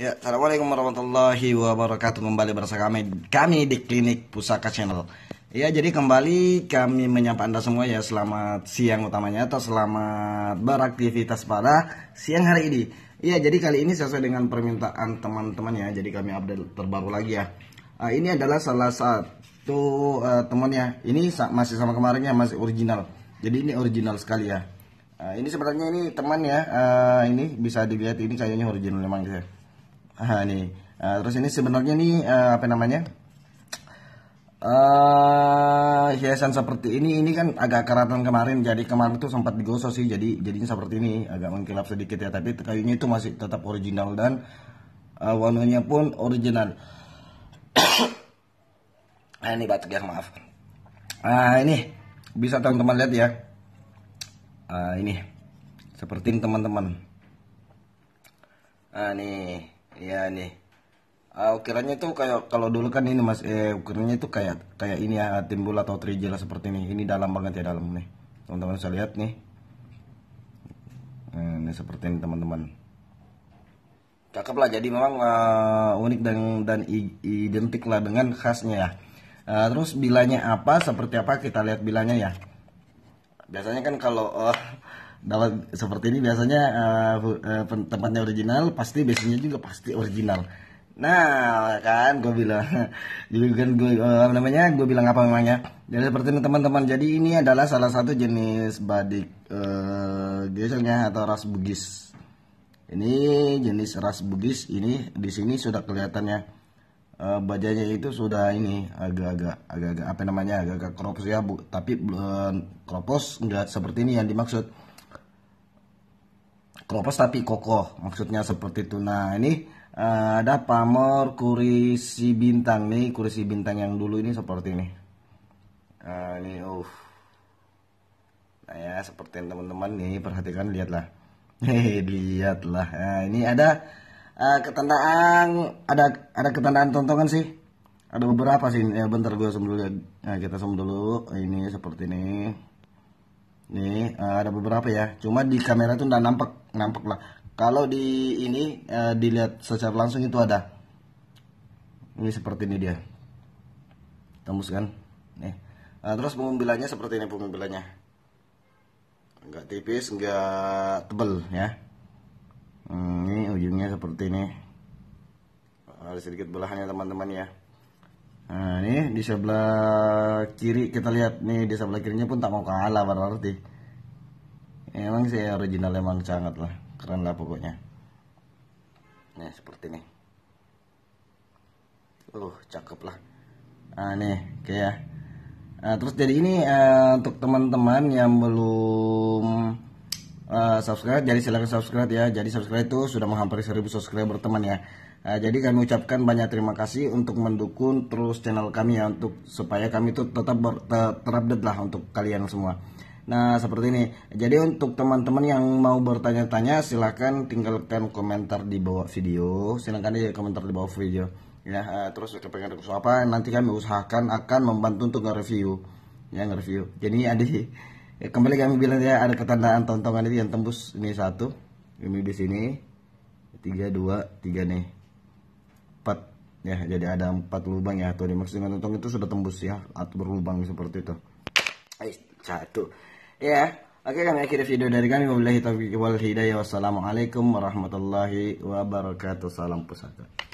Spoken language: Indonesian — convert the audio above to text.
Ya, Assalamualaikum warahmatullahi wabarakatuh Kembali bersama kami, kami di Klinik Pusaka Channel Ya, jadi kembali kami menyapa Anda semua ya Selamat siang utamanya atau selamat beraktivitas pada siang hari ini Ya, jadi kali ini sesuai dengan permintaan teman-teman ya Jadi kami update terbaru lagi ya uh, Ini adalah salah satu uh, eh, temannya Ini masih sama kemarin ya, masih original Jadi ini original sekali ya Uh, ini sebenarnya ini teman ya, uh, ini bisa dilihat ini kayaknya original memang ya. Aha, nih. Uh, terus ini sebenarnya nih uh, apa namanya? Uh, hiasan seperti ini ini kan agak karatan kemarin jadi kemarin tuh sempat digosok sih jadi jadinya seperti ini agak mengkilap sedikit ya tapi kayunya itu masih tetap original dan uh, warnanya pun original nah, ini batuk ya maaf nah ini bisa teman-teman lihat ya uh, ini seperti ini teman-teman nah nih ya nih uh, ah, ukirannya tuh kayak kalau dulu kan ini mas eh ukirannya tuh kayak kayak ini ya timbul atau trijela seperti ini ini dalam banget ya dalam nih teman-teman bisa lihat nih nah, ini seperti ini teman-teman cakep lah jadi memang uh, unik dan dan identik lah dengan khasnya ya uh, terus bilanya apa seperti apa kita lihat bilanya ya biasanya kan kalau uh, dalam seperti ini biasanya uh, uh, tempatnya original pasti biasanya juga pasti original nah kan gue bilang juga kan gue uh, namanya gue bilang apa namanya jadi seperti ini teman-teman jadi ini adalah salah satu jenis badik uh, eh, biasanya atau ras bugis ini jenis ras bugis ini di sini sudah kelihatannya Uh, bajanya itu sudah ini agak-agak agak agak apa namanya agak-agak kropos ya bu tapi uh, kropos nggak seperti ini yang dimaksud Kropos tapi kokoh maksudnya seperti itu nah ini uh, ada pamor kurisi bintang nih kurisi bintang yang dulu ini seperti ini uh, ini uh nah ya seperti teman-teman nih perhatikan lihatlah lihatlah nah, ini ada uh, eh, ketandaan ada ada ketandaan tontonan sih ada beberapa sih ya bentar gue zoom nah, kita sebelum dulu ini seperti ini nih eh, ada beberapa ya cuma di kamera itu nggak nampak nampak lah kalau di ini uh, dilihat secara langsung itu ada ini seperti ini dia tembus kan nih uh, terus pengambilannya seperti ini pengambilannya nggak tipis nggak tebel ya hmm, ini ujungnya seperti ini ada sedikit belahannya teman-teman ya Nah, ini di sebelah kiri kita lihat nih di sebelah kirinya pun tak mau kalah berarti. Emang sih original emang sangat lah, keren lah pokoknya. nih seperti ini. Uh, cakep lah. Nah, nih kayak. Nah, terus jadi ini uh, untuk teman-teman yang belum subscribe jadi silahkan subscribe ya jadi subscribe itu sudah menghampiri 1000 subscriber teman ya nah, jadi kami ucapkan banyak terima kasih untuk mendukung terus channel kami ya untuk supaya kami itu tetap ber, ter, terupdate lah untuk kalian semua nah seperti ini jadi untuk teman-teman yang mau bertanya-tanya silahkan tinggalkan komentar di bawah video silahkan aja komentar di bawah video ya eh, terus kepengen apa nanti kami usahakan akan membantu untuk nge-review ya nge-review jadi ada Ya, kembali kami bilang ya ada pertandaan tontongan itu yang tembus ini satu, ini di sini tiga dua tiga nih empat ya jadi ada empat lubang ya atau dimaksud dengan tontong itu sudah tembus ya atau berlubang seperti itu. satu ya oke kami akhiri video dari kami wabillahi taufiq wal hidayah wassalamualaikum warahmatullahi wabarakatuh salam pusaka